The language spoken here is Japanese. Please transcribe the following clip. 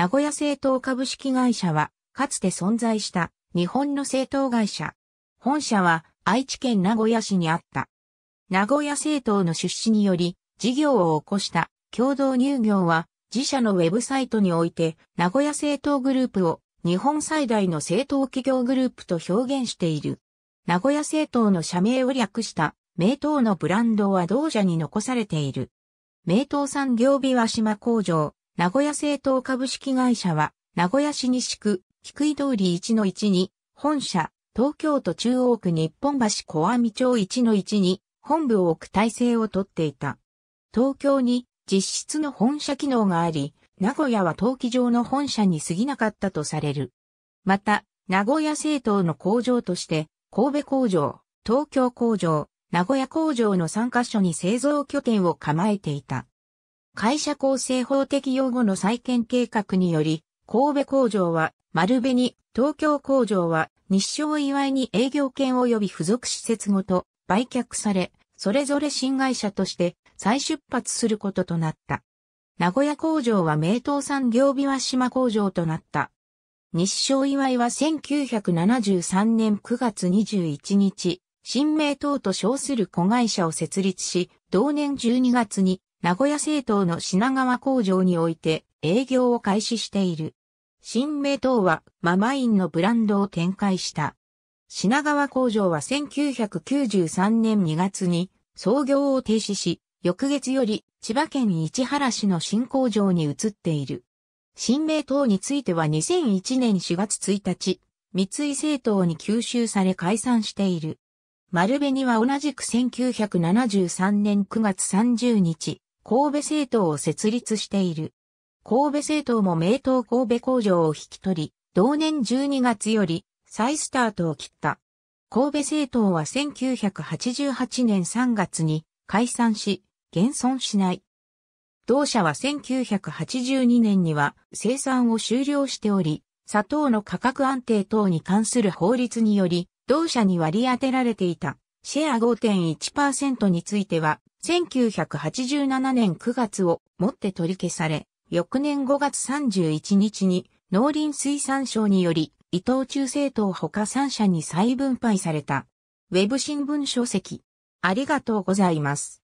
名古屋製糖株式会社は、かつて存在した日本の製党会社。本社は愛知県名古屋市にあった。名古屋製糖の出資により、事業を起こした共同乳業は、自社のウェブサイトにおいて、名古屋製糖グループを日本最大の製党企業グループと表現している。名古屋製糖の社名を略した名糖のブランドは同社に残されている。名糖産業美和島工場、名古屋製糖株式会社は、名古屋市西区、菊井通り1の1に、本社、東京都中央区日本橋小網町1の1に、本部を置く体制をとっていた。東京に実質の本社機能があり、名古屋は陶器場の本社に過ぎなかったとされる。また、名古屋製糖の工場として、神戸工場、東京工場、名古屋工場の3カ所に製造拠点を構えていた。会社構成法適用後の再建計画により、神戸工場は丸紅東京工場は日照祝いに営業権及び付属施設ごと売却され、それぞれ新会社として再出発することとなった。名古屋工場は名東産業琵琶島工場となった。日照祝いは1973年9月21日、新名東と称する子会社を設立し、同年12月に名古屋製糖の品川工場において営業を開始している。新名糖はママインのブランドを展開した。品川工場は1993年2月に創業を停止し、翌月より千葉県市原市の新工場に移っている。新名糖については2001年4月1日、三井製糖に吸収され解散している。丸紅は同じく1973年9月30日、神戸政党を設立している。神戸政党も名東神戸工場を引き取り、同年12月より再スタートを切った。神戸政党は1988年3月に解散し、現存しない。同社は1982年には生産を終了しており、砂糖の価格安定等に関する法律により、同社に割り当てられていたシェア5.1%については1987年9月をもって取り消され、翌年5月31日に農林水産省により伊藤忠政党他3社に再分配された。ウェブ新聞書籍。ありがとうございます。